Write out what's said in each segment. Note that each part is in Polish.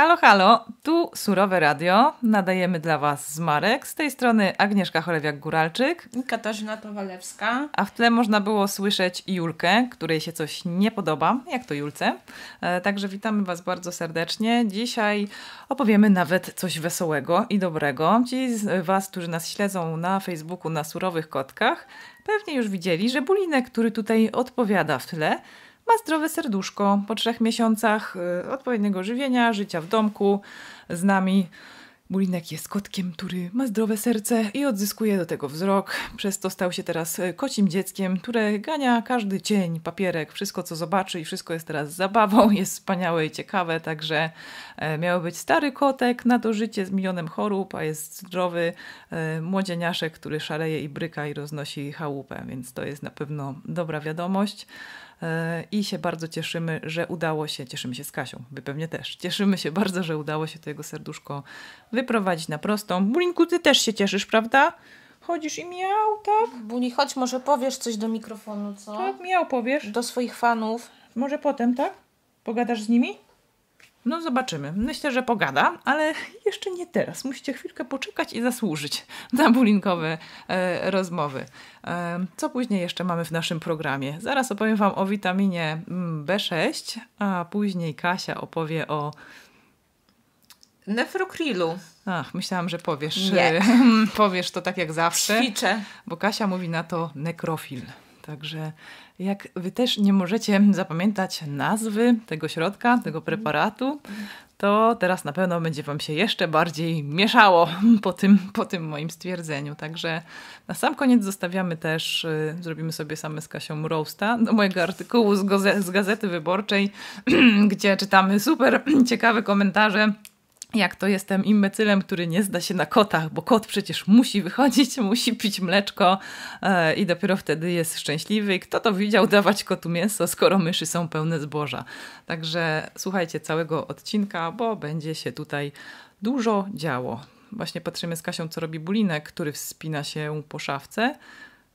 Halo, halo, tu Surowe Radio. Nadajemy dla Was z Marek. Z tej strony Agnieszka cholewiak i Katarzyna Towalewska. A w tle można było słyszeć Julkę, której się coś nie podoba, jak to Julce. E, także witamy Was bardzo serdecznie. Dzisiaj opowiemy nawet coś wesołego i dobrego. Ci z Was, którzy nas śledzą na Facebooku na Surowych Kotkach, pewnie już widzieli, że bulinek, który tutaj odpowiada w tle, ma zdrowe serduszko po trzech miesiącach y, odpowiedniego żywienia, życia w domku z nami. Bulinek jest kotkiem, który ma zdrowe serce i odzyskuje do tego wzrok. Przez to stał się teraz y, kocim dzieckiem, które gania każdy cień, papierek, wszystko co zobaczy i wszystko jest teraz zabawą, jest wspaniałe i ciekawe, także e, miał być stary kotek na to życie z milionem chorób, a jest zdrowy e, młodzieniaszek, który szaleje i bryka i roznosi chałupę, więc to jest na pewno dobra wiadomość. E, i się bardzo cieszymy, że udało się, cieszymy się z Kasią, wy pewnie też, cieszymy się bardzo, że udało się to jego serduszko wyprowadzić na prostą. Bulinku, ty też się cieszysz, prawda? Chodzisz i miał, tak? Buli, chodź, może powiesz coś do mikrofonu, co? Tak, miał, powiesz. Do swoich fanów. Może potem, tak? Pogadasz z nimi? No zobaczymy. Myślę, że pogada, ale jeszcze nie teraz. Musicie chwilkę poczekać i zasłużyć na bulinkowe e, rozmowy. E, co później jeszcze mamy w naszym programie? Zaraz opowiem Wam o witaminie mm, B6, a później Kasia opowie o Nefrokrilu. Ach, myślałam, że powiesz. Nie. powiesz to tak jak zawsze. Ćwiczę. Bo Kasia mówi na to nekrofil. Także jak Wy też nie możecie zapamiętać nazwy tego środka, tego mhm. preparatu, to teraz na pewno będzie Wam się jeszcze bardziej mieszało po tym, po tym moim stwierdzeniu. Także na sam koniec zostawiamy też, y, zrobimy sobie same z Kasią roasta do mojego artykułu z, z Gazety Wyborczej, gdzie czytamy super ciekawe komentarze jak to jestem imbecylem, który nie zda się na kotach, bo kot przecież musi wychodzić, musi pić mleczko e, i dopiero wtedy jest szczęśliwy. I kto to widział dawać kotu mięso, skoro myszy są pełne zboża? Także słuchajcie całego odcinka, bo będzie się tutaj dużo działo. Właśnie patrzymy z Kasią, co robi bulinek, który wspina się po szafce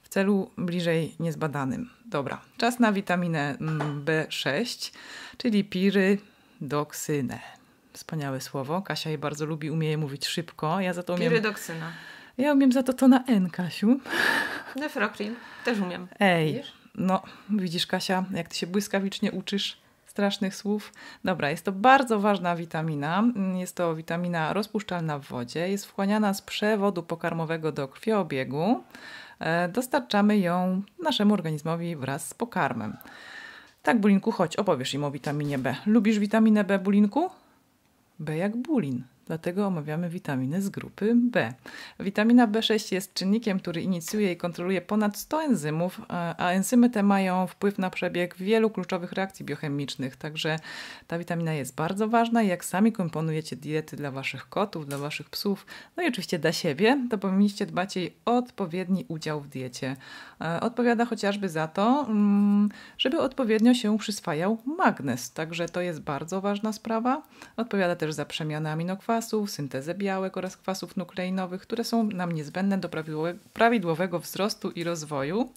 w celu bliżej niezbadanym. Dobra, czas na witaminę mm, B6, czyli piry doksynę. Wspaniałe słowo. Kasia je bardzo lubi, umie je mówić szybko. Ja za to umiem... Pirydoksyna. Ja umiem za to to na N, Kasiu. Defrokril. Też umiem. Ej, widzisz? no widzisz Kasia, jak ty się błyskawicznie uczysz strasznych słów. Dobra, jest to bardzo ważna witamina. Jest to witamina rozpuszczalna w wodzie. Jest wchłaniana z przewodu pokarmowego do krwioobiegu. E, dostarczamy ją naszemu organizmowi wraz z pokarmem. Tak, Bulinku, chodź, opowiesz im o witaminie B. Lubisz witaminę B, Bulinku? B jak Bulin. Dlatego omawiamy witaminy z grupy B. Witamina B6 jest czynnikiem, który inicjuje i kontroluje ponad 100 enzymów, a enzymy te mają wpływ na przebieg wielu kluczowych reakcji biochemicznych. Także ta witamina jest bardzo ważna. Jak sami komponujecie diety dla waszych kotów, dla waszych psów, no i oczywiście dla siebie, to powinniście dbać jej odpowiedni udział w diecie. E, odpowiada chociażby za to, mm, żeby odpowiednio się przyswajał magnez. Także to jest bardzo ważna sprawa. Odpowiada też za przemianę aminokwasów kwasów, syntezę białek oraz kwasów nukleinowych, które są nam niezbędne do prawidłowego wzrostu i rozwoju.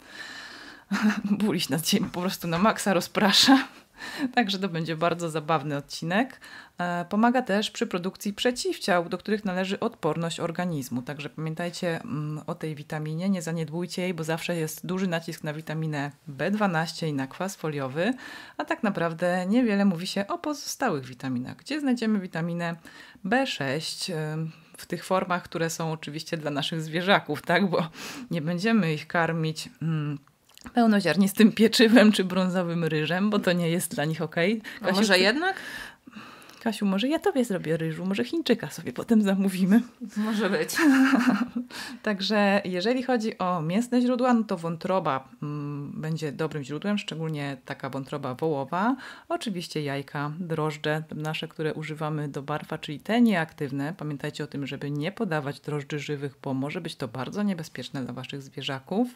Buliś nas dzisiaj po prostu na maksa rozprasza. Także to będzie bardzo zabawny odcinek. E, pomaga też przy produkcji przeciwciał, do których należy odporność organizmu. Także pamiętajcie mm, o tej witaminie, nie zaniedbujcie jej, bo zawsze jest duży nacisk na witaminę B12 i na kwas foliowy, a tak naprawdę niewiele mówi się o pozostałych witaminach. Gdzie znajdziemy witaminę B6? E, w tych formach, które są oczywiście dla naszych zwierzaków, tak? Bo nie będziemy ich karmić. Mm, pełnoziarnistym pieczywem czy brązowym ryżem, bo to nie jest dla nich okej. Okay. Kasiu, może jednak? Kasiu, może ja tobie zrobię ryżu, może Chińczyka sobie potem zamówimy. Może być. Także jeżeli chodzi o mięsne źródła, no to wątroba mm, będzie dobrym źródłem, szczególnie taka wątroba wołowa. Oczywiście jajka, drożdże nasze, które używamy do barwa, czyli te nieaktywne. Pamiętajcie o tym, żeby nie podawać drożdży żywych, bo może być to bardzo niebezpieczne dla waszych zwierzaków.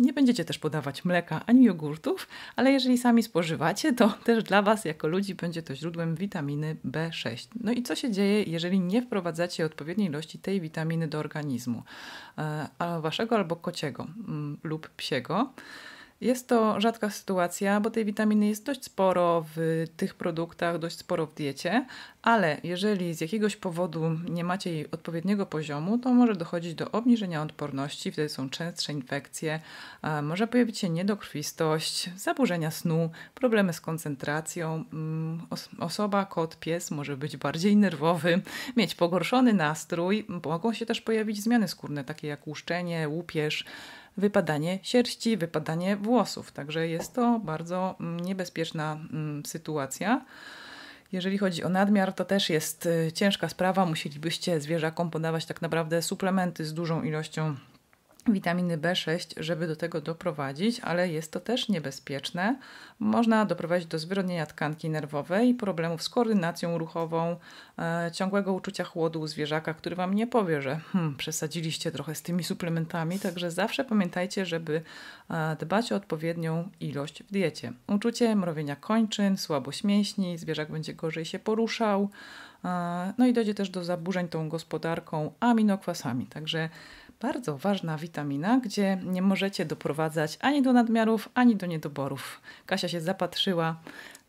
Nie będziecie też podawać mleka ani jogurtów, ale jeżeli sami spożywacie, to też dla Was jako ludzi będzie to źródłem witaminy B6. No i co się dzieje, jeżeli nie wprowadzacie odpowiedniej ilości tej witaminy do organizmu, e, waszego albo kociego mm, lub psiego? Jest to rzadka sytuacja, bo tej witaminy jest dość sporo w tych produktach, dość sporo w diecie, ale jeżeli z jakiegoś powodu nie macie jej odpowiedniego poziomu, to może dochodzić do obniżenia odporności, wtedy są częstsze infekcje, może pojawić się niedokrwistość, zaburzenia snu, problemy z koncentracją. Mm, osoba, kot, pies może być bardziej nerwowy, mieć pogorszony nastrój, mogą się też pojawić zmiany skórne, takie jak łuszczenie, łupież, wypadanie sierści, wypadanie włosów. Także jest to bardzo mm, niebezpieczna mm, sytuacja. Jeżeli chodzi o nadmiar, to też jest y, ciężka sprawa. Musielibyście zwierzakom podawać tak naprawdę suplementy z dużą ilością witaminy B6, żeby do tego doprowadzić, ale jest to też niebezpieczne. Można doprowadzić do zwyrodnienia tkanki nerwowej, problemów z koordynacją ruchową, e, ciągłego uczucia chłodu u zwierzaka, który Wam nie powie, że hmm, przesadziliście trochę z tymi suplementami, także zawsze pamiętajcie, żeby e, dbać o odpowiednią ilość w diecie. Uczucie mrowienia kończyn, słabość mięśni, zwierzak będzie gorzej się poruszał, e, no i dojdzie też do zaburzeń tą gospodarką aminokwasami, także bardzo ważna witamina, gdzie nie możecie doprowadzać ani do nadmiarów, ani do niedoborów. Kasia się zapatrzyła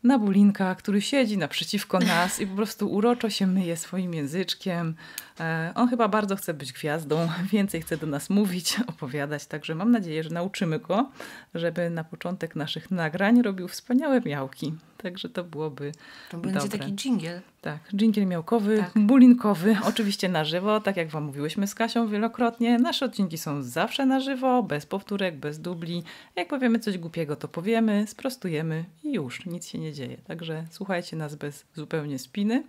na Bulinka, który siedzi naprzeciwko nas i po prostu uroczo się myje swoim języczkiem. E, on chyba bardzo chce być gwiazdą, więcej chce do nas mówić, opowiadać, także mam nadzieję, że nauczymy go, żeby na początek naszych nagrań robił wspaniałe miałki także to byłoby To będzie dobre. taki dżingiel. Tak, dżingiel miałkowy, tak. bulinkowy, oczywiście na żywo, tak jak Wam mówiłyśmy z Kasią wielokrotnie. Nasze odcinki są zawsze na żywo, bez powtórek, bez dubli. Jak powiemy coś głupiego, to powiemy, sprostujemy i już, nic się nie dzieje. Także słuchajcie nas bez zupełnie spiny.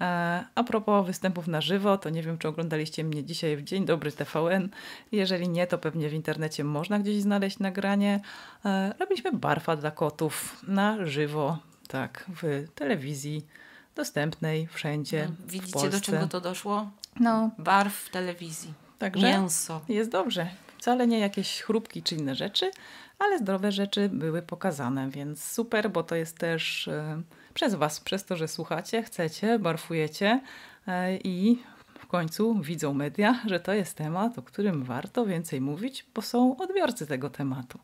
E, a propos występów na żywo, to nie wiem, czy oglądaliście mnie dzisiaj w Dzień Dobry TVN. Jeżeli nie, to pewnie w internecie można gdzieś znaleźć nagranie. E, robiliśmy barfa dla kotów na żywo tak, w telewizji dostępnej wszędzie. No, widzicie, do czego to doszło? No. Barw w telewizji. Także Mięso. Jest dobrze. Wcale nie jakieś chrupki czy inne rzeczy, ale zdrowe rzeczy były pokazane, więc super, bo to jest też e, przez Was, przez to, że słuchacie, chcecie, barfujecie e, i w końcu widzą media, że to jest temat, o którym warto więcej mówić, bo są odbiorcy tego tematu.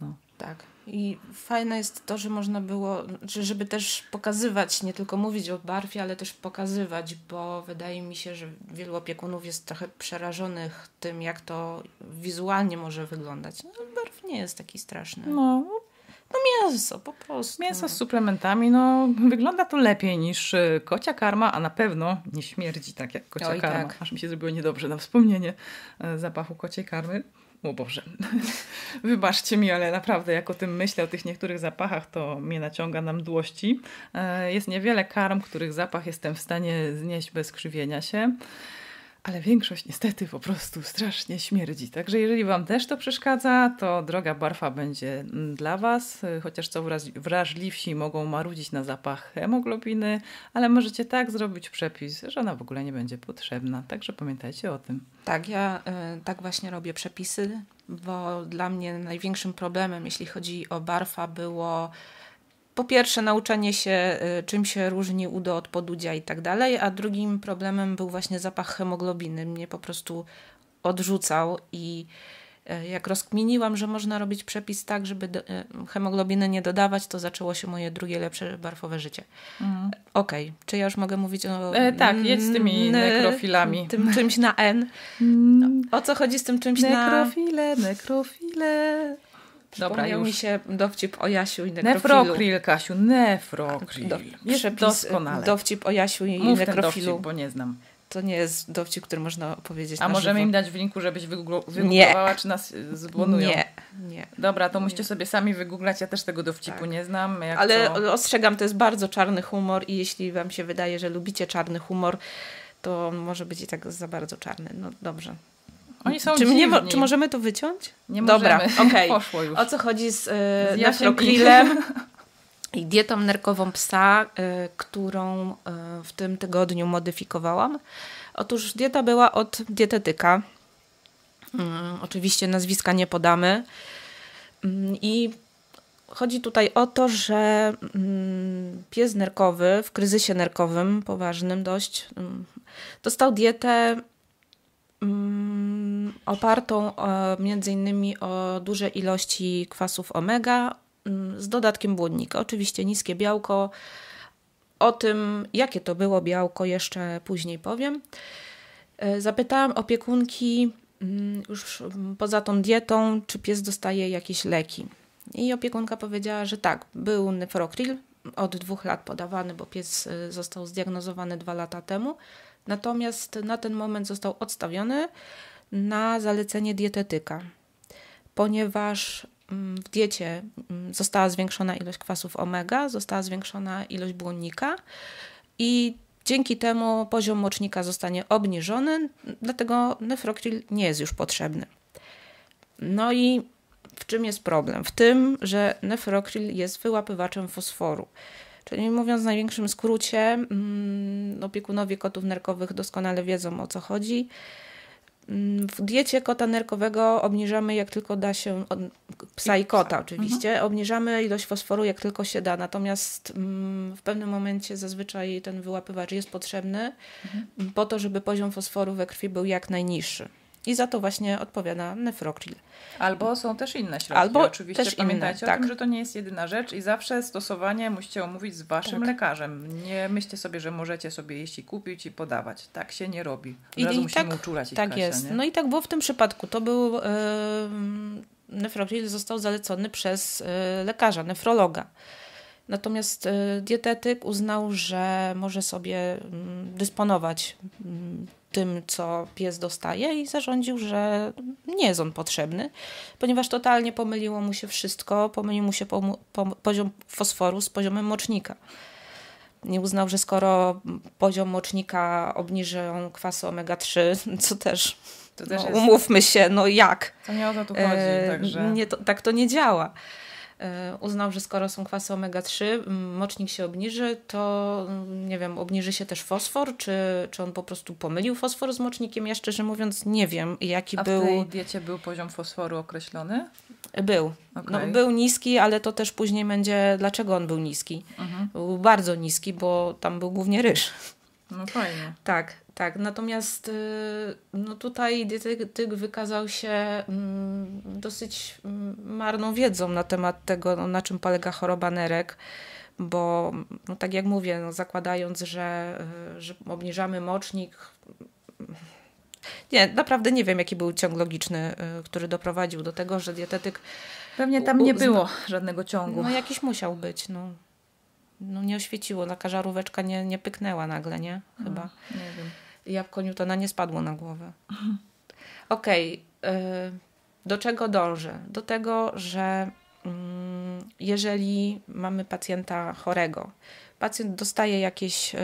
No. Tak. I fajne jest to, że można było, żeby też pokazywać, nie tylko mówić o barwie, ale też pokazywać, bo wydaje mi się, że wielu opiekunów jest trochę przerażonych tym, jak to wizualnie może wyglądać. No, barw nie jest taki straszny. No. No mięso, po prostu. Mięso z suplementami, no wygląda to lepiej niż y, kocia karma, a na pewno nie śmierdzi tak jak kocia Oj, karma. Tak. Aż mi się zrobiło niedobrze na wspomnienie e, zapachu kociej karmy. O Boże, wybaczcie mi, ale naprawdę jak o tym myślę, o tych niektórych zapachach, to mnie naciąga na mdłości. E, jest niewiele karm, których zapach jestem w stanie znieść bez krzywienia się ale większość niestety po prostu strasznie śmierdzi. Także jeżeli Wam też to przeszkadza, to droga barfa będzie mm, dla Was, chociaż co wrażliwsi mogą marudzić na zapach hemoglobiny, ale możecie tak zrobić przepis, że ona w ogóle nie będzie potrzebna. Także pamiętajcie o tym. Tak, ja y, tak właśnie robię przepisy, bo dla mnie największym problemem, jeśli chodzi o barfa, było po pierwsze nauczenie się, y, czym się różni udo od podudzia i tak dalej, a drugim problemem był właśnie zapach hemoglobiny. Mnie po prostu odrzucał i y, jak rozkminiłam, że można robić przepis tak, żeby do, y, hemoglobiny nie dodawać, to zaczęło się moje drugie, lepsze barfowe życie. Mhm. Okej, okay. czy ja już mogę mówić o... E, tak, jedź z tymi mm, nekrofilami. Tym czymś na N. Mm. O co chodzi z tym czymś nekrofile, na... Nekrofile, nekrofile. Dobra, Przypomniał już. mi się dowcip o Jasiu i nekrofilu. Nefrokril, Kasiu, nefrokril. Do, jeszcze doskonale. Dowcip o Jasiu i Mów nekrofilu. Dowcip, bo nie znam. To nie jest dowcip, który można powiedzieć. A możemy żywo. im dać w linku, żebyś wygooglowała, czy nas e, zbłonują? Nie, nie. Dobra, to nie. musicie sobie sami wygooglać, ja też tego dowcipu tak. nie znam. Ale ostrzegam, to jest bardzo czarny humor i jeśli wam się wydaje, że lubicie czarny humor, to może być i tak za bardzo czarny. No dobrze, oni są czy, nie, czy możemy to wyciąć? Nie Dobra, możemy. Okay. O co chodzi z, y, e, nefrokrylem i dietą nerkową psa, y, którą y, w tym tygodniu modyfikowałam? Otóż dieta była od dietetyka. Y, oczywiście nazwiska nie podamy. Mm, I chodzi tutaj o to, że mm, pies nerkowy w kryzysie nerkowym, poważnym dość, dostał dietę Mm, opartą e, między innymi o duże ilości kwasów omega mm, z dodatkiem błonnika. Oczywiście niskie białko. O tym, jakie to było białko, jeszcze później powiem. E, zapytałam opiekunki mm, już poza tą dietą, czy pies dostaje jakieś leki. I opiekunka powiedziała, że tak, był nefrokril od dwóch lat podawany, bo pies e, został zdiagnozowany dwa lata temu. Natomiast na ten moment został odstawiony na zalecenie dietetyka, ponieważ mm, w diecie mm, została zwiększona ilość kwasów omega, została zwiększona ilość błonnika i dzięki temu poziom mocznika zostanie obniżony, dlatego nefrokril nie jest już potrzebny. No i w czym jest problem? W tym, że nefrokril jest wyłapywaczem fosforu. Czyli mówiąc w największym skrócie, mm, opiekunowie kotów nerkowych doskonale wiedzą o co chodzi. Mm, w diecie kota nerkowego obniżamy jak tylko da się, psa i kota oczywiście, mhm. obniżamy ilość fosforu jak tylko się da. Natomiast mm, w pewnym momencie zazwyczaj ten wyłapywacz jest potrzebny mhm. po to, żeby poziom fosforu we krwi był jak najniższy. I za to właśnie odpowiada nefrokril. Albo są też inne środki. Albo oczywiście też pamiętajcie inne, tak. tym, że to nie jest jedyna rzecz i zawsze stosowanie musicie omówić z waszym tak. lekarzem. Nie myślcie sobie, że możecie sobie jeśli kupić i podawać. Tak się nie robi. I, razu i musimy tak, uczulać ich, Tak Kasia, jest. Nie? No i tak było w tym przypadku. To był yy, nefrokril został zalecony przez yy, lekarza, nefrologa. Natomiast e, dietetyk uznał, że może sobie dysponować tym, co pies dostaje, i zarządził, że nie jest on potrzebny, ponieważ totalnie pomyliło mu się wszystko, pomylił mu się poziom fosforu z poziomem mocznika. Nie uznał, że skoro poziom mocznika obniżą kwasy omega-3, co też, to też no, jest... umówmy się, no jak? To nie o to tu chodzi, e, także... Nie, to, tak to nie działa. E, uznał, że skoro są kwasy omega-3, mocznik się obniży, to mm, nie wiem, obniży się też fosfor, czy, czy on po prostu pomylił fosfor z mocznikiem? Ja szczerze mówiąc nie wiem, jaki A był... w tej diecie był poziom fosforu określony? Był. Okay. No, był niski, ale to też później będzie, dlaczego on był niski. Mhm. Był bardzo niski, bo tam był głównie ryż. No fajnie. Tak, tak. Natomiast y, no tutaj dietetyk wykazał się mm, dosyć mm, marną wiedzą na temat tego, no, na czym polega choroba nerek bo no tak jak mówię, no zakładając, że, y, że obniżamy mocznik. Nie, naprawdę nie wiem, jaki był ciąg logiczny, y, który doprowadził do tego, że dietetyk. Pewnie tam nie było żadnego ciągu. No jakiś musiał być. No no nie oświeciło, taka żaróweczka nie, nie pyknęła nagle, nie? Chyba. No, nie wiem. Jabłko Newtona nie spadło na głowę. Okej. Okay, do czego dążę? Do tego, że mm, jeżeli mamy pacjenta chorego, pacjent dostaje jakieś y,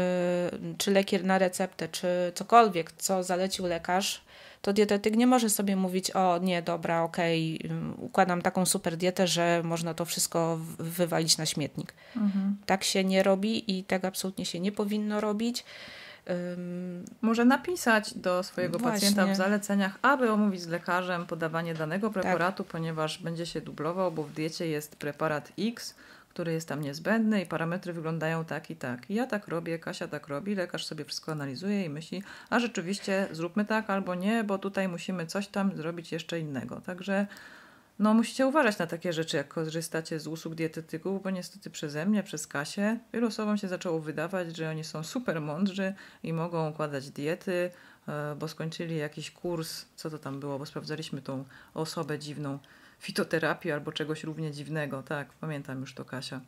czy leki na receptę, czy cokolwiek, co zalecił lekarz, to dietetyk nie może sobie mówić, o nie, dobra, okej, okay, mm, układam taką super dietę, że można to wszystko wywalić na śmietnik. Mhm. Tak się nie robi i tak absolutnie się nie powinno robić. Um, może napisać do swojego właśnie. pacjenta w zaleceniach, aby omówić z lekarzem podawanie danego tak. preparatu, tak. ponieważ będzie się dublował, bo w diecie jest preparat X, który jest tam niezbędny i parametry wyglądają tak i tak. ja tak robię, Kasia tak robi, lekarz sobie wszystko analizuje i myśli, a rzeczywiście zróbmy tak albo nie, bo tutaj musimy coś tam zrobić jeszcze innego. Także no musicie uważać na takie rzeczy, jak korzystacie z usług dietetyków, bo niestety przeze mnie, przez Kasię, wielu osobom się zaczęło wydawać, że oni są super mądrzy i mogą układać diety, e, bo skończyli jakiś kurs, co to tam było, bo sprawdzaliśmy tą osobę dziwną, fitoterapii albo czegoś równie dziwnego. Tak, pamiętam już to Kasia.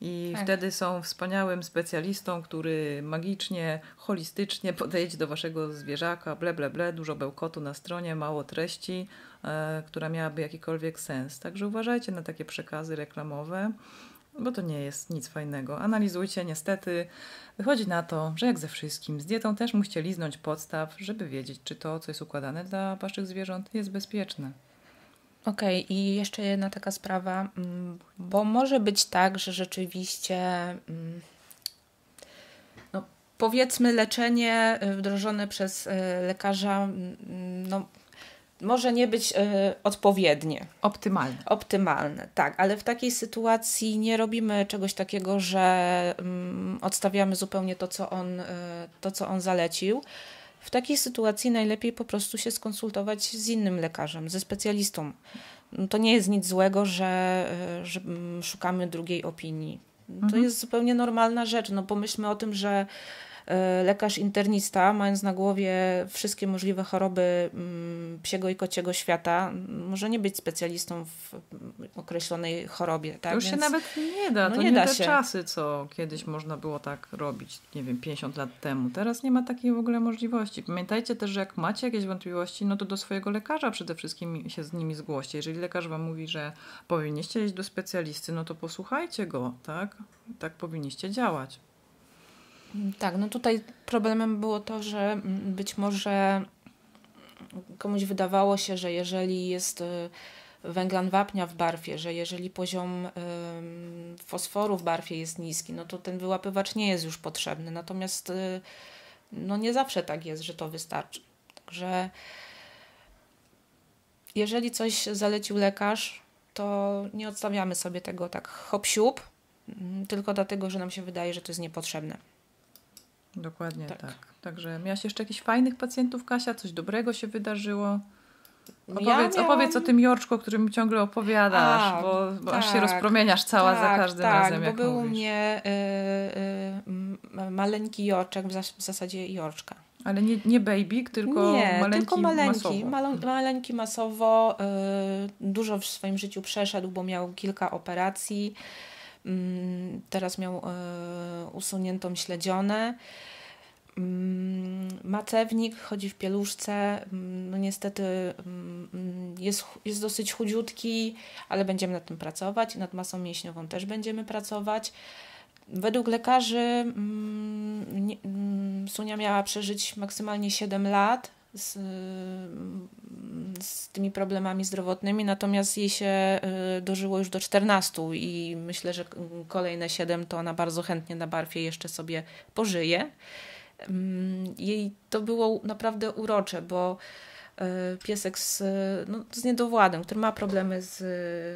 I tak. wtedy są wspaniałym specjalistą, który magicznie, holistycznie podejdzie do waszego zwierzaka, ble, ble, ble, dużo bełkotu na stronie, mało treści, e, która miałaby jakikolwiek sens. Także uważajcie na takie przekazy reklamowe, bo to nie jest nic fajnego. Analizujcie, niestety wychodzi na to, że jak ze wszystkim, z dietą też musicie liznąć podstaw, żeby wiedzieć, czy to, co jest układane dla waszych zwierząt, jest bezpieczne. Okej, okay, i jeszcze jedna taka sprawa, mm, bo może być tak, że rzeczywiście mm, no, powiedzmy leczenie y, wdrożone przez y, lekarza mm, no, może nie być y, odpowiednie. Optymalne. Optymalne, tak, ale w takiej sytuacji nie robimy czegoś takiego, że odstawiamy zupełnie to, co on, to, co on zalecił w takiej sytuacji najlepiej po prostu się skonsultować z innym lekarzem, ze specjalistą. No, to nie jest nic złego, że, e, że mm, szukamy drugiej opinii. To mhm. jest zupełnie normalna rzecz. No pomyślmy o tym, że E, lekarz internista, mając na głowie wszystkie możliwe choroby mm, psiego i kociego świata, może nie być specjalistą w określonej chorobie. Tak? Już Więc, się nawet nie da. No to nie, nie da te się. czasy, co kiedyś można było tak robić, nie wiem, 50 lat temu. Teraz nie ma takiej w ogóle możliwości. Pamiętajcie też, że jak macie jakieś wątpliwości, no to do swojego lekarza przede wszystkim się z nimi zgłoście. Jeżeli lekarz wam mówi, że powinniście iść do specjalisty, no to posłuchajcie go, tak? Tak powinniście działać. Tak, no tutaj problemem było to, że mm, być może komuś wydawało się, że jeżeli jest y, węglan wapnia w barfie, że jeżeli poziom fosforu w barfie jest niski, no to ten wyłapywacz nie jest już potrzebny. Natomiast y, no nie zawsze tak jest, że to wystarczy. Także jeżeli coś zalecił lekarz, to nie odstawiamy sobie tego tak hop mm, tylko dlatego, że nam się wydaje, że to jest niepotrzebne. Dokładnie tak. tak. Także miałaś jeszcze jakichś fajnych pacjentów, Kasia? Coś dobrego się wydarzyło? Opowiedz, ja miałam... opowiedz o tym Jorczku, o którym ciągle opowiadasz, A, bo, bo tak, aż się tak. rozpromieniasz cała tak, za każdym tak, razem, jak bo był mówisz. mnie y, y, y maleńki Jorczek, w zasadzie Jorczka. Ale nie, nie baby, tylko nie, maleńki tylko maleńki, masowo. maleńki masowo. Y, dużo w swoim życiu przeszedł, bo miał kilka operacji. Mm, teraz miał e, usuniętą śledzionę. Mm, Macewnik chodzi w pieluszce. Mm, no niestety jest, jest dosyć chudziutki, ale będziemy nad tym pracować. Nad masą mięśniową też będziemy pracować. Według lekarzy Sunia miała przeżyć maksymalnie 7 lat, z, z tymi problemami zdrowotnymi, natomiast jej się y, dożyło już do 14 i myślę, że kolejne 7 to ona bardzo chętnie na barfie jeszcze sobie pożyje. Mm, jej to było naprawdę urocze, bo y, piesek z, no, z niedowładem, który ma problemy z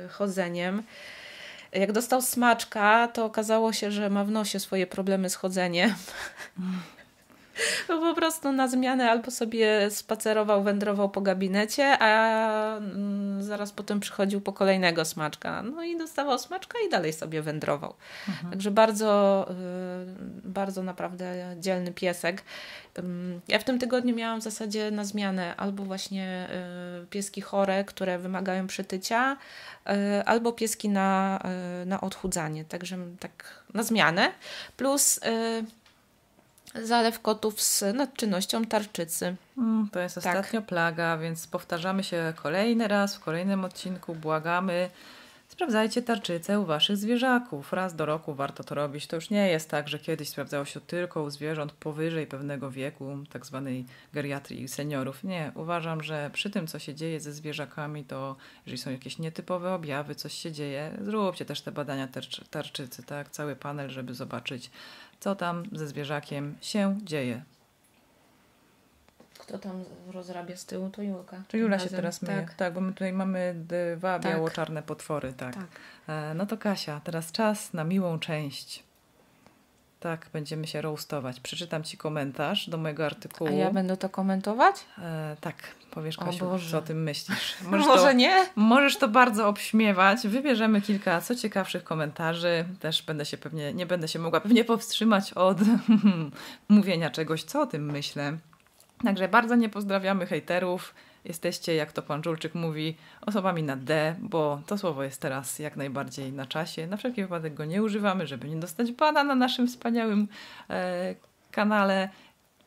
y, chodzeniem. Jak dostał smaczka, to okazało się, że ma w nosie swoje problemy z chodzeniem. Mm. Bo no po prostu na zmianę albo sobie spacerował, wędrował po gabinecie, a mm, zaraz potem przychodził po kolejnego smaczka. No i dostawał smaczka i dalej sobie wędrował. Mhm. Także bardzo, y, bardzo naprawdę dzielny piesek. Ja w tym tygodniu miałam w zasadzie na zmianę albo właśnie y, pieski chore, które wymagają przytycia, y, albo pieski na, na odchudzanie. Także tak na zmianę. Plus Zalew kotów z nadczynnością tarczycy. Mm, to jest tak. ostatnio plaga, więc powtarzamy się kolejny raz w kolejnym odcinku. Błagamy. Sprawdzajcie tarczycę u waszych zwierzaków. Raz do roku warto to robić. To już nie jest tak, że kiedyś sprawdzało się tylko u zwierząt powyżej pewnego wieku, tak zwanej geriatrii seniorów. Nie, uważam, że przy tym, co się dzieje ze zwierzakami, to jeżeli są jakieś nietypowe objawy, coś się dzieje, zróbcie też te badania tarczycy, tak? Cały panel, żeby zobaczyć co tam ze zwierzakiem się dzieje. Kto tam rozrabia z tyłu, to Julka. To Jula razem. się teraz myje. Tak. tak, bo my tutaj mamy dwa tak. biało-czarne potwory. Tak. tak. E, no to Kasia, teraz czas na miłą część. Tak, będziemy się roastować. Przeczytam Ci komentarz do mojego artykułu. A ja będę to komentować? E, tak, powiesz Kasiu, o co o tym myślisz. Możesz Może to, nie? Możesz to bardzo obśmiewać. Wybierzemy kilka co ciekawszych komentarzy. Też będę się pewnie, nie będę się mogła pewnie powstrzymać od mówienia czegoś, co o tym myślę. Także bardzo nie pozdrawiamy hejterów jesteście, jak to pan Żulczyk mówi, osobami na D, bo to słowo jest teraz jak najbardziej na czasie. Na wszelki wypadek go nie używamy, żeby nie dostać bana na naszym wspaniałym e, kanale.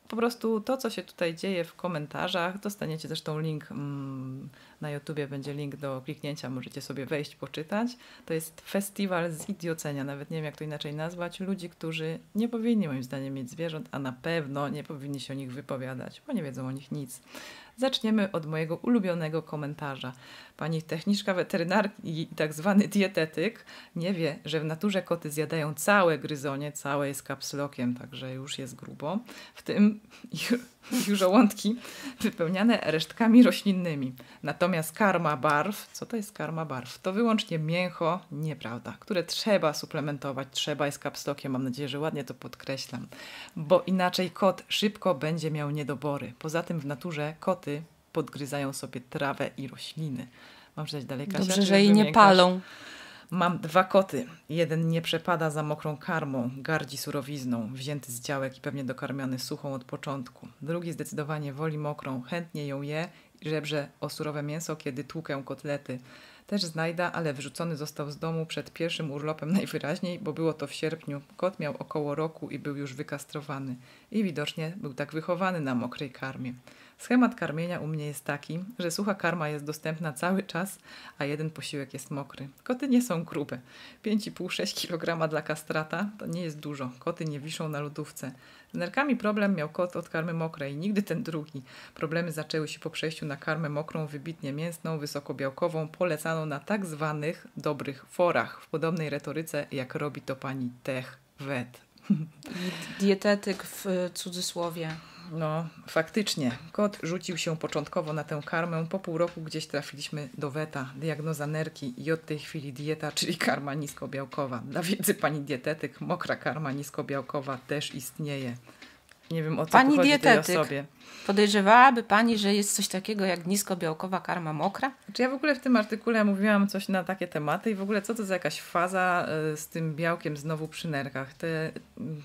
Po prostu to, co się tutaj dzieje w komentarzach, dostaniecie zresztą link mm, na YouTubie będzie link do kliknięcia, możecie sobie wejść, poczytać. To jest festiwal z idiocenia, nawet nie wiem jak to inaczej nazwać, ludzi, którzy nie powinni moim zdaniem mieć zwierząt, a na pewno nie powinni się o nich wypowiadać, bo nie wiedzą o nich nic. Zaczniemy od mojego ulubionego komentarza. Pani techniczka weterynarki i tak zwany dietetyk nie wie, że w naturze koty zjadają całe gryzonie, całe jest kapslokiem, także już jest grubo, w tym ich, żołądki wypełniane resztkami roślinnymi. Natomiast Natomiast karma barw, co to jest karma barw? To wyłącznie mięcho, nieprawda, które trzeba suplementować, trzeba jest kapstokiem, mam nadzieję, że ładnie to podkreślam, bo inaczej kot szybko będzie miał niedobory. Poza tym w naturze koty podgryzają sobie trawę i rośliny. Mam czytać dalej, Kasia? Dobrze, że jej nie palą. Mam dwa koty. Jeden nie przepada za mokrą karmą, gardzi surowizną, wzięty z działek i pewnie dokarmiony suchą od początku. Drugi zdecydowanie woli mokrą, chętnie ją je i żebrze o surowe mięso, kiedy tłukę kotlety. Też znajda, ale wyrzucony został z domu przed pierwszym urlopem najwyraźniej, bo było to w sierpniu. Kot miał około roku i był już wykastrowany. I widocznie był tak wychowany na mokrej karmie. Schemat karmienia u mnie jest taki, że sucha karma jest dostępna cały czas, a jeden posiłek jest mokry. Koty nie są grube. 5,5-6 kg dla kastrata to nie jest dużo. Koty nie wiszą na lodówce. Z nerkami problem miał kot od karmy mokrej, nigdy ten drugi. Problemy zaczęły się po przejściu na karmę mokrą, wybitnie mięsną, wysokobiałkową, polecaną na tak zwanych dobrych forach, w podobnej retoryce jak robi to pani Tech Wet. Dietetyk w cudzysłowie. No, faktycznie. Kot rzucił się początkowo na tę karmę. Po pół roku gdzieś trafiliśmy do weta. Diagnoza nerki i od tej chwili dieta, czyli karma niskobiałkowa. Dla wiedzy pani dietetyk, mokra karma niskobiałkowa też istnieje. Nie wiem o co pani chodzi dietetyk. tej osobie. Podejrzewałaby Pani, że jest coś takiego jak niskobiałkowa karma mokra? Czy znaczy, ja w ogóle w tym artykule mówiłam coś na takie tematy i w ogóle co to za jakaś faza e, z tym białkiem znowu przy nerkach? Te,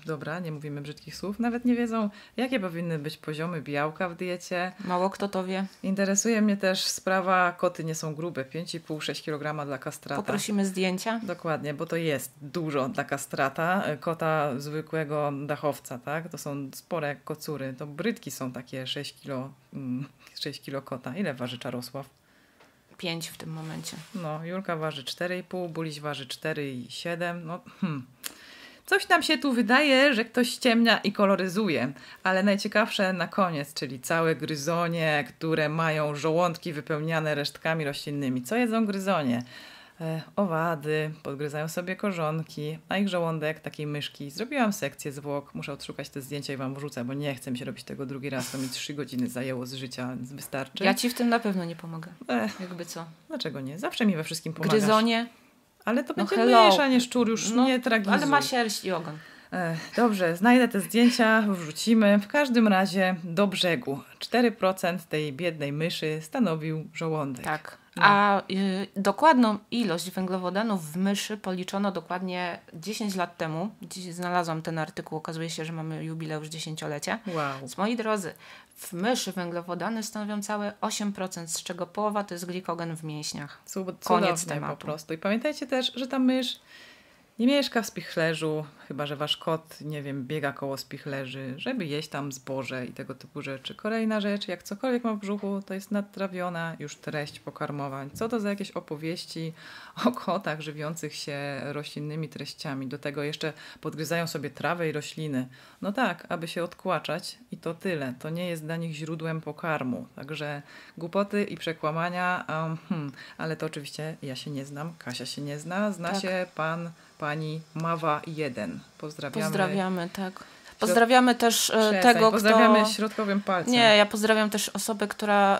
dobra, nie mówimy brzydkich słów, nawet nie wiedzą, jakie powinny być poziomy białka w diecie. Mało kto to wie. Interesuje mnie też sprawa, koty nie są grube, 5,5-6 kg dla kastrata. Poprosimy zdjęcia. Dokładnie, bo to jest dużo dla kastrata, e, kota zwykłego dachowca, tak? To są spore kocury, to brydki są takie takie 6 kilo, 6 mm, kilo kota. Ile waży Czarosław? 5 w tym momencie. No, Julka waży 4,5, Buliś waży 4,7. No, hmm. Coś nam się tu wydaje, że ktoś ciemnia i koloryzuje, ale najciekawsze na koniec, czyli całe gryzonie, które mają żołądki wypełniane resztkami roślinnymi. Co jedzą gryzonie? E, owady, podgryzają sobie korzonki, a ich żołądek takiej myszki. Zrobiłam sekcję zwłok, muszę odszukać te zdjęcia i wam wrzucę, bo nie chcę mi się robić tego drugi raz, to mi trzy godziny zajęło z życia, więc wystarczy. Ja ci w tym na pewno nie pomogę, Ech. jakby co. Dlaczego nie? Zawsze mi we wszystkim pomagasz. Gryzonie. Ale to no będzie hello. nie szczur, już no, nie tragizuj. Ale ma sierść i ogon. E, dobrze, znajdę te zdjęcia, wrzucimy. W każdym razie do brzegu. 4% tej biednej myszy stanowił żołądek. Tak. No. A y, dokładną ilość węglowodanów w myszy policzono dokładnie 10 lat temu. Dziś znalazłam ten artykuł, okazuje się, że mamy jubileusz dziesięciolecia. Wow. Więc moi drodzy, w myszy węglowodany stanowią całe 8%, z czego połowa to jest glikogen w mięśniach. Cud- Koniec tematu. po prostu. I pamiętajcie też, że ta mysz nie mieszka w spichlerzu, chyba że wasz kot, nie wiem, biega koło spichlerzy, żeby jeść tam zboże i tego typu rzeczy. Kolejna rzecz, jak cokolwiek ma w brzuchu, to jest nadtrawiona już treść pokarmowa. Co to za jakieś opowieści o kotach żywiących się roślinnymi treściami? Do tego jeszcze podgryzają sobie trawę i rośliny. No tak, aby się odkłaczać i to tyle. To nie jest dla nich źródłem pokarmu. Także głupoty i przekłamania, um, hmm, ale to oczywiście ja się nie znam, Kasia się nie zna, zna tak. się pan pani Mawa 1. Pozdrawiamy. Pozdrawiamy, tak. Pozdrawiamy też e, Przestań, tego, pozdrawiamy kto... środkowym palcem. Nie, ja pozdrawiam też osobę, która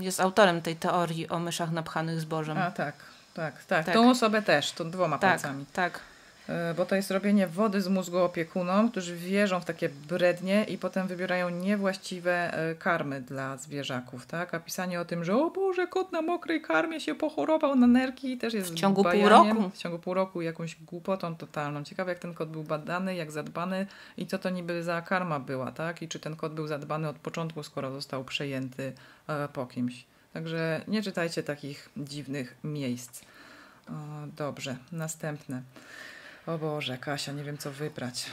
y, jest autorem tej teorii o myszach napchanych zbożem. A tak, tak, tak. tak. Tą osobę też, tą dwoma tak, palcami. Tak, tak. E, bo to jest robienie wody z mózgu opiekunom, którzy wierzą w takie brednie i potem wybierają niewłaściwe e, karmy dla zwierzaków, tak? A pisanie o tym, że o Boże, kot na mokrej karmie się pochorował na nerki też jest W ciągu bajaniem, pół roku. W ciągu pół roku jakąś głupotą totalną. Ciekawe, jak ten kot był badany, jak zadbany i co to niby za karma była, tak? I czy ten kot był zadbany od początku, skoro został przejęty e, po kimś. Także nie czytajcie takich dziwnych miejsc. dobrze, następne. O Boże, Kasia, nie wiem co wybrać.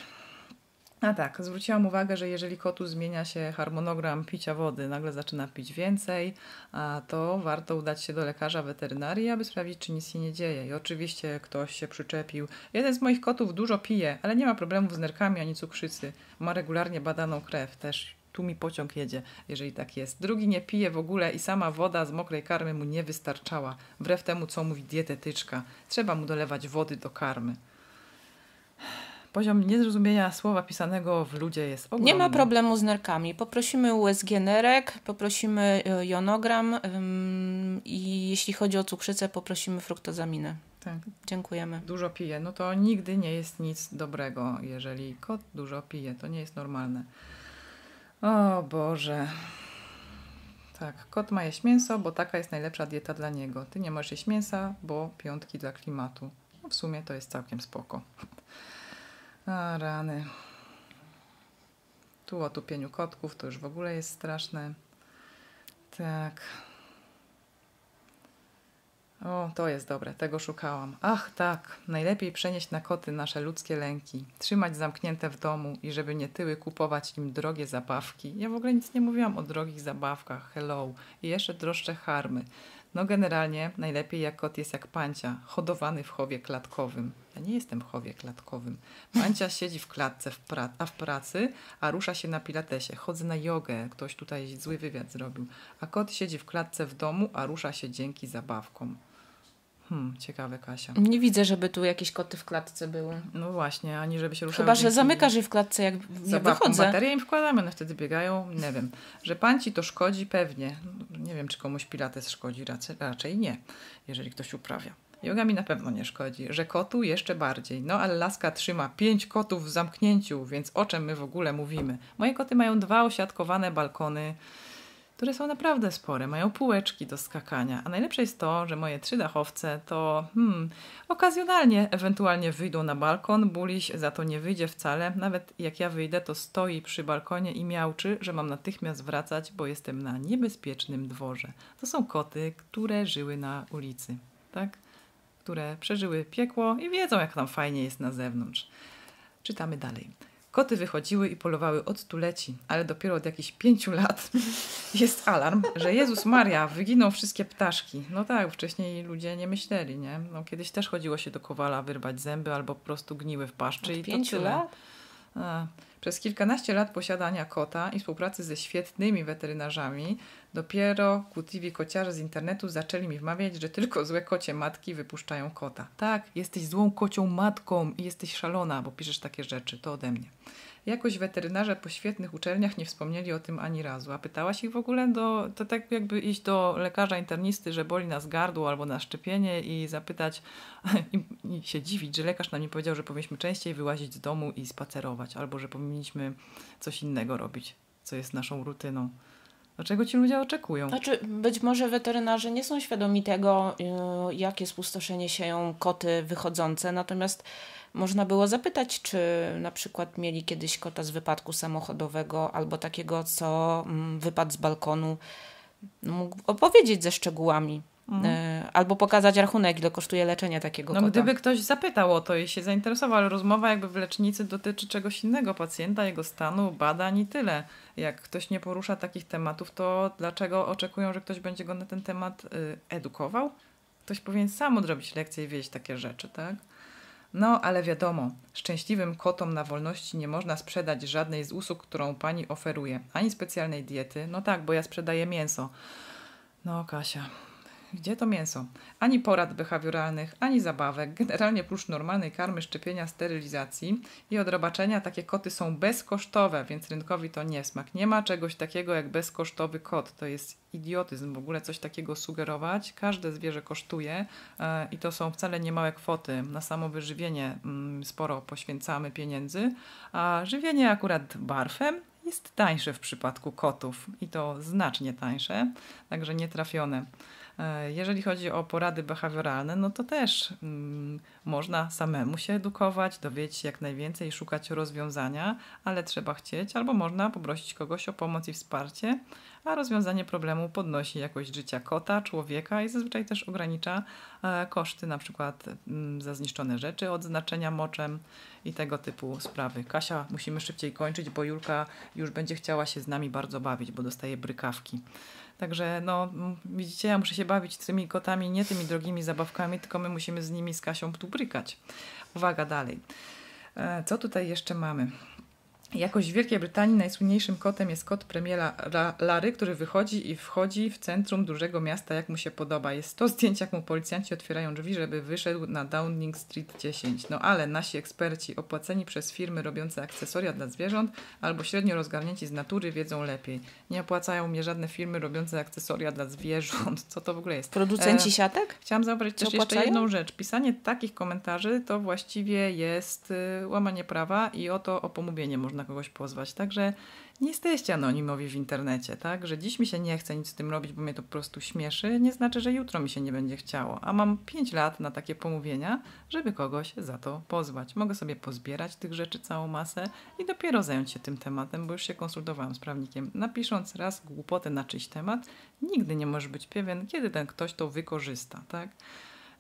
A tak, zwróciłam uwagę, że jeżeli kotu zmienia się harmonogram picia wody, nagle zaczyna pić więcej, a to warto udać się do lekarza weterynarii, aby sprawdzić, czy nic się nie dzieje. I oczywiście ktoś się przyczepił. Jeden z moich kotów dużo pije, ale nie ma problemów z nerkami ani cukrzycy. Ma regularnie badaną krew, też tu mi pociąg jedzie, jeżeli tak jest. Drugi nie pije w ogóle i sama woda z mokrej karmy mu nie wystarczała, wbrew temu, co mówi dietetyczka. Trzeba mu dolewać wody do karmy poziom niezrozumienia słowa pisanego w ludzie jest ogromny. Nie ma problemu z nerkami. Poprosimy USG nerek, poprosimy y, jonogram ym, i jeśli chodzi o cukrzycę, poprosimy fruktozaminę. Tak. Dziękujemy. Dużo pije. No to nigdy nie jest nic dobrego, jeżeli kot dużo pije. To nie jest normalne. O Boże. Tak, kot ma jeść mięso, bo taka jest najlepsza dieta dla niego. Ty nie masz jeść mięsa, bo piątki dla klimatu. No w sumie to jest całkiem spoko. A rany. Tu o tupieniu kotków, to już w ogóle jest straszne. Tak. O, to jest dobre, tego szukałam. Ach, tak, najlepiej przenieść na koty nasze ludzkie lęki, trzymać zamknięte w domu i żeby nie tyły kupować im drogie zabawki. Ja w ogóle nic nie mówiłam o drogich zabawkach, hello, i jeszcze droższe harmy. No generalnie najlepiej jak kot jest jak pancia, hodowany w chowie klatkowym. Ja nie jestem w chowie klatkowym. Mancia siedzi w klatce, w pra- a w pracy, a rusza się na pilatesie. Chodzę na jogę, ktoś tutaj zły wywiad zrobił. A kot siedzi w klatce w domu, a rusza się dzięki zabawkom. Hmm, ciekawe, Kasia. Nie widzę, żeby tu jakieś koty w klatce były. No właśnie, ani żeby się ruszały. Chyba, że zamykasz je w klatce, jak zabawką. wychodzę. baterię im wkładamy, one wtedy biegają. Nie wiem. Że panci to szkodzi, pewnie. Nie wiem, czy komuś pilates szkodzi, raczej nie, jeżeli ktoś uprawia. Joga mi na pewno nie szkodzi, że kotu jeszcze bardziej. No ale laska trzyma pięć kotów w zamknięciu, więc o czym my w ogóle mówimy? Moje koty mają dwa osiadkowane balkony, które są naprawdę spore, mają półeczki do skakania. A najlepsze jest to, że moje trzy dachowce to hmm, okazjonalnie ewentualnie wyjdą na balkon, buliś za to nie wyjdzie wcale. Nawet jak ja wyjdę, to stoi przy balkonie i miałczy, że mam natychmiast wracać, bo jestem na niebezpiecznym dworze. To są koty, które żyły na ulicy, tak? które przeżyły piekło i wiedzą, jak tam fajnie jest na zewnątrz. Czytamy dalej. Koty wychodziły i polowały od stuleci, ale dopiero od jakichś pięciu lat jest alarm, że Jezus Maria wyginął wszystkie ptaszki. No tak, wcześniej ludzie nie myśleli, nie? No, kiedyś też chodziło się do kowala wyrwać zęby albo po prostu gniły w paszczy. Od i pięciu lat? A. E, przez kilkanaście lat posiadania kota i współpracy ze świetnymi weterynarzami, dopiero kłótliwi kociarze z internetu zaczęli mi wmawiać, że tylko złe kocie matki wypuszczają kota. Tak, jesteś złą kocią matką i jesteś szalona, bo piszesz takie rzeczy, to ode mnie. Jakoś weterynarze po świetnych uczelniach nie wspomnieli o tym ani razu. A pytałaś ich w ogóle do, to tak jakby iść do lekarza internisty, że boli nas gardło albo na szczepienie i zapytać i, i się dziwić, że lekarz nam nie powiedział, że powinniśmy częściej wyłazić z domu i spacerować, albo że powinniśmy coś innego robić, co jest naszą rutyną. Dlaczego ci ludzie oczekują? Znaczy, być może weterynarze nie są świadomi tego, y, jakie spustoszenie sięją koty wychodzące, natomiast można było zapytać, czy na przykład mieli kiedyś kota z wypadku samochodowego albo takiego, co mm, wypadł z balkonu. No, mógł opowiedzieć ze szczegółami. Mhm. E, albo pokazać rachunek, ile kosztuje leczenie takiego no, kota. Gdyby ktoś zapytał o to i się zainteresował, ale rozmowa jakby w lecznicy dotyczy czegoś innego pacjenta, jego stanu, badań i tyle. Jak ktoś nie porusza takich tematów, to dlaczego oczekują, że ktoś będzie go na ten temat y, edukował? Ktoś powinien sam odrobić lekcję i wiedzieć takie rzeczy, tak? No, ale wiadomo, szczęśliwym kotom na wolności nie można sprzedać żadnej z usług, którą pani oferuje, ani specjalnej diety. No tak, bo ja sprzedaję mięso. No, Kasia, gdzie to mięso? Ani porad behawioralnych, ani zabawek. Generalnie prócz normalnej karmy, szczepienia, sterylizacji i odrobaczenia takie koty są bezkosztowe, więc rynkowi to nie smak. Nie ma czegoś takiego jak bezkosztowy kot. To jest idiotyzm w ogóle coś takiego sugerować. Każde zwierzę kosztuje e, i to są wcale niemałe kwoty. Na samo wyżywienie mm, sporo poświęcamy pieniędzy, a żywienie akurat barfem jest tańsze w przypadku kotów i to znacznie tańsze, także nietrafione. E, jeżeli chodzi o porady behawioralne, no to też mm, można samemu się edukować, dowiedzieć się jak najwięcej, szukać rozwiązania, ale trzeba chcieć, albo można poprosić kogoś o pomoc i wsparcie a rozwiązanie problemu podnosi jakość życia kota, człowieka i zazwyczaj też ogranicza e, koszty, na przykład mm, za zniszczone rzeczy, odznaczenia moczem i tego typu sprawy. Kasia, musimy szybciej kończyć, bo Julka już będzie chciała się z nami bardzo bawić, bo dostaje brykawki. Także no, widzicie, ja muszę się bawić z tymi kotami, nie tymi drogimi zabawkami, tylko my musimy z nimi z Kasią tu brykać. Uwaga dalej. E, co tutaj jeszcze mamy? Jakoś w Wielkiej Brytanii najsłynniejszym kotem jest kot premiera Lary, który wychodzi i wchodzi w centrum dużego miasta jak mu się podoba. Jest to zdjęcie, jak mu policjanci otwierają drzwi, żeby wyszedł na Downing Street 10. No ale nasi eksperci opłaceni przez firmy robiące akcesoria dla zwierząt albo średnio rozgarnięci z natury wiedzą lepiej. Nie opłacają mnie żadne firmy robiące akcesoria dla zwierząt. Co to w ogóle jest? Producenci e, siatek? Chciałam zauważyć też jeszcze jedną rzecz. Pisanie takich komentarzy to właściwie jest y, łamanie prawa i o to o pomówienie można można kogoś pozwać. Także nie jesteście anonimowi w internecie, tak? Że dziś mi się nie chce nic z tym robić, bo mnie to po prostu śmieszy, nie znaczy, że jutro mi się nie będzie chciało. A mam 5 lat na takie pomówienia, żeby kogoś za to pozwać. Mogę sobie pozbierać tych rzeczy całą masę i dopiero zająć się tym tematem, bo już się konsultowałam z prawnikiem. Napisząc raz głupotę na czyjś temat, nigdy nie możesz być pewien, kiedy ten ktoś to wykorzysta, tak?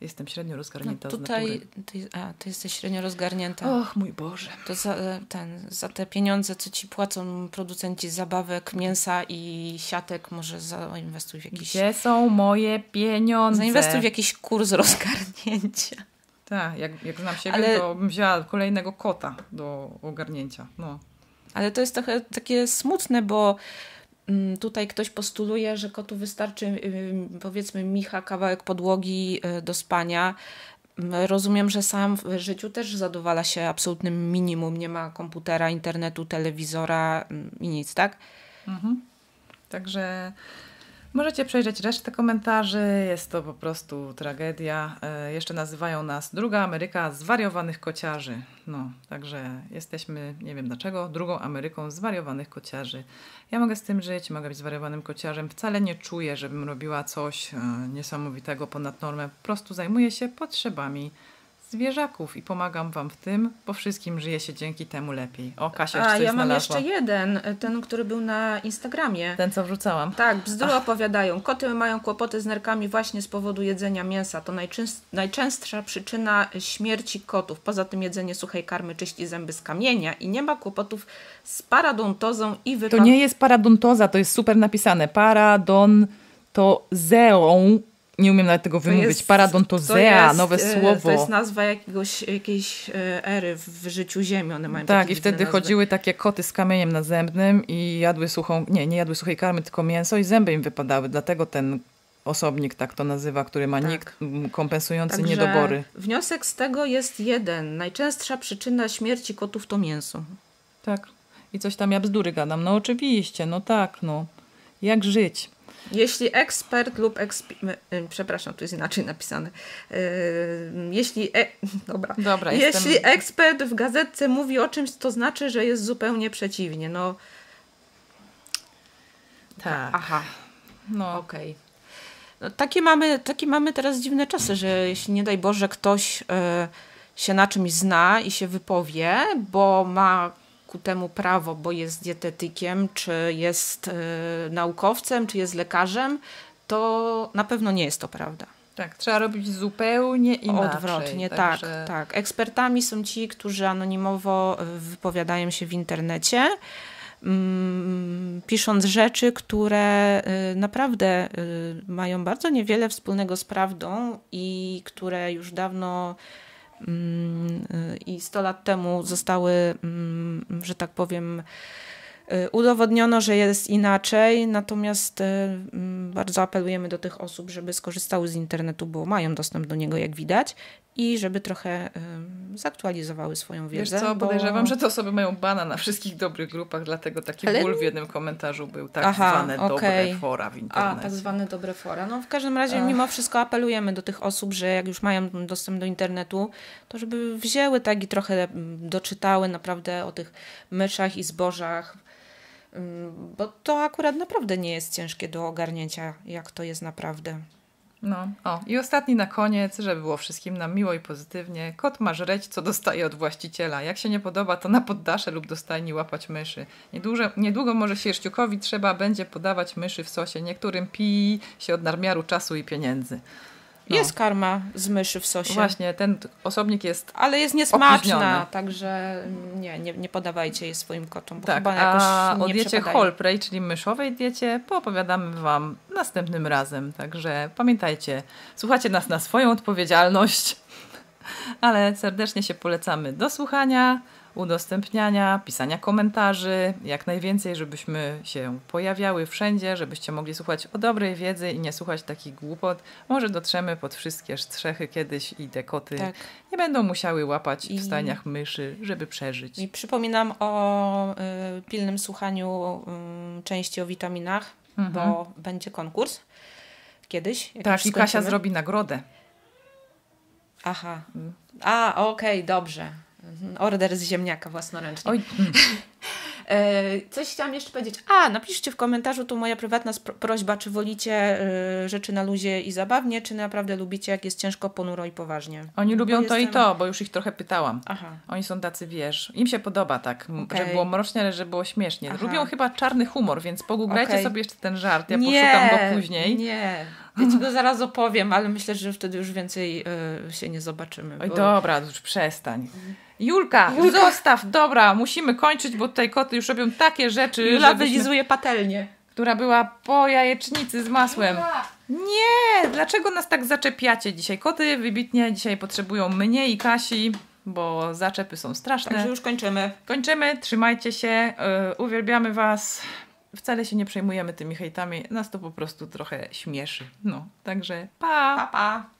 jestem średnio rozgarnięta no, tutaj, ty, a, ty jesteś średnio rozgarnięta. Och, mój Boże. To za, e, ten, za te pieniądze, co ci płacą producenci zabawek, mięsa i siatek, może zainwestuj w jakiś... Gdzie są moje pieniądze? Zainwestuj w jakiś kurs rozgarnięcia. Tak, jak, jak znam siebie, Ale... to bym wzięła kolejnego kota do ogarnięcia. No. Ale to jest trochę takie smutne, bo Mm, tutaj ktoś postuluje, że kotu wystarczy powiedzmy micha, kawałek podłogi y, do spania. Mm, rozumiem, że sam w życiu też zadowala się absolutnym minimum. Nie ma komputera, internetu, telewizora mm, i nic, tak? Mhm. Także Możecie przejrzeć resztę komentarzy, jest to po prostu tragedia. E, jeszcze nazywają nas druga Ameryka zwariowanych kociarzy. No, także jesteśmy, nie wiem dlaczego, drugą Ameryką zwariowanych kociarzy. Ja mogę z tym żyć, mogę być zwariowanym kociarzem. Wcale nie czuję, żebym robiła coś e, niesamowitego ponad normę. Po prostu zajmuję się potrzebami zwierzaków i pomagam Wam w tym, bo wszystkim żyje się dzięki temu lepiej. O, Kasia, A, ja mam jeszcze jeden, e, ten, który był na Instagramie. Ten, co wrzucałam. Tak, bzdury opowiadają. Koty mają kłopoty z nerkami właśnie z powodu jedzenia mięsa. To najczęst, najczęstsza przyczyna śmierci kotów. Poza tym jedzenie suchej karmy czyści zęby z kamienia i nie ma kłopotów z paradontozą i wypadkiem. To nie jest paradontoza, to jest super napisane. Paradon to zeą nie umiem nawet tego wymówić, jest, paradontozea, nowe e, słowo. To jest nazwa jakiegoś, jakiejś e, ery w życiu Ziemi, one mają Tak, i wtedy chodziły takie koty z kamieniem nazębnym i jadły suchą, nie, nie jadły suchej karmy, tylko mięso i zęby im wypadały, dlatego ten osobnik, tak to nazywa, który ma tak. nik kompensujący Także niedobory. Wniosek z tego jest jeden. Najczęstsza przyczyna śmierci kotów to mięso. Tak. I coś tam ja bzdury gadam. No oczywiście, no tak, no. Jak żyć? Jeśli ekspert lub ekspi... Y, przepraszam, tu jest inaczej napisane. Y, jeśli... E... Dobra. Dobra Jeśli jestem... ekspert w gazetce mówi o czymś, to znaczy, że jest zupełnie przeciwnie. No... Tak. Aha. No okej. Okay. No, takie, mamy, takie mamy teraz dziwne czasy, że jeśli nie daj Boże ktoś y, się na czymś zna i się wypowie, bo ma ku temu prawo, bo jest dietetykiem, czy jest e, naukowcem, czy jest lekarzem, to na pewno nie jest to prawda. Tak, trzeba robić zupełnie inaczej. Odwrotnie, tak, także... tak, tak. Ekspertami są ci, którzy anonimowo e, wypowiadają się w internecie, mm, pisząc rzeczy, które e, naprawdę mają bardzo niewiele wspólnego z prawdą i które już dawno Mm, y, i 100 lat temu zostały, mm, że tak powiem, y, udowodniono, że jest inaczej, natomiast y, mm, bardzo apelujemy do tych osób, żeby skorzystały z internetu, bo mają dostęp do niego, jak widać, i żeby trochę zaktualizowały swoją wiedzę. Wiesz co, podejrzewam, bo... że te osoby mają bana na wszystkich dobrych grupach, dlatego taki Ale... ból w jednym komentarzu był tak Aha, zwane okay. dobre fora w internecie. A, tak zwane dobre fora. No w każdym razie Ach. mimo wszystko apelujemy do tych osób, że jak już mają dostęp do internetu, to żeby wzięły tak i trochę doczytały naprawdę o tych myczach i zbożach, bo to akurat naprawdę nie jest ciężkie do ogarnięcia, jak to jest naprawdę. No, o i ostatni na koniec, żeby było wszystkim nam miło i pozytywnie. Kot ma żreć, co dostaje od właściciela. Jak się nie podoba, to na poddasze lub do stajni łapać myszy. Niedługo, niedługo może sierściukowi trzeba będzie podawać myszy w sosie. Niektórym pi się od nadmiaru czasu i pieniędzy. No. Jest karma z myszy w sosie. Właśnie, ten osobnik jest. Ale jest niesmaczna, opóźniony. także nie, nie, nie podawajcie jej swoim kotom. Bo tak, chyba jakoś a nie o diecie Holprey, czyli myszowej diecie, poopowiadamy Wam następnym razem. Także pamiętajcie, słuchacie nas na swoją odpowiedzialność, ale serdecznie się polecamy do słuchania udostępniania, pisania komentarzy, jak najwięcej, żebyśmy się pojawiały wszędzie, żebyście mogli słuchać o dobrej wiedzy i nie słuchać takich głupot. Może dotrzemy pod wszystkie strzechy kiedyś i te koty tak. nie będą musiały łapać I... w stajniach myszy, żeby przeżyć. I przypominam o y, pilnym słuchaniu y, części o witaminach, mhm. bo będzie konkurs kiedyś. Tak, i Kasia zrobi nagrodę. Aha. Mm. A, okej, okay, dobrze. Mhm. Order z ziemniaka własnoręcznie. Oj. E, coś chciałam jeszcze powiedzieć. A, napiszcie w komentarzu tu moja prywatna prośba, czy wolicie e, rzeczy na luzie i zabawnie, czy naprawdę lubicie, jak jest ciężko, ponuro i poważnie. Oni lubią bo to jestem... i to, bo już ich trochę pytałam. Aha. Oni są tacy, wiesz, im się podoba tak, okay. żeby było mrocznie, ale żeby było śmiesznie. Aha. Lubią chyba czarny humor, więc pogooglajcie okay. sobie jeszcze ten żart, ja nie, poszukam go później. Nie, ja ci go zaraz opowiem, ale myślę, że wtedy już więcej y, się nie zobaczymy. Oj, bo... dobra, już przestań. Mhm. Julka, Julka, zostaw, dobra, musimy kończyć, bo tutaj koty już robią takie rzeczy. Jula żebyśmy... wylizuje patelnię. Która była po jajecznicy z masłem. Nie, dlaczego nas tak zaczepiacie dzisiaj? Koty wybitnie dzisiaj potrzebują mnie i Kasi, bo zaczepy są straszne. Także już kończymy. Kończymy, trzymajcie się, yy, uwielbiamy Was. Wcale się nie przejmujemy tymi hejtami, nas to po prostu trochę śmieszy. No, także pa! Pa, pa!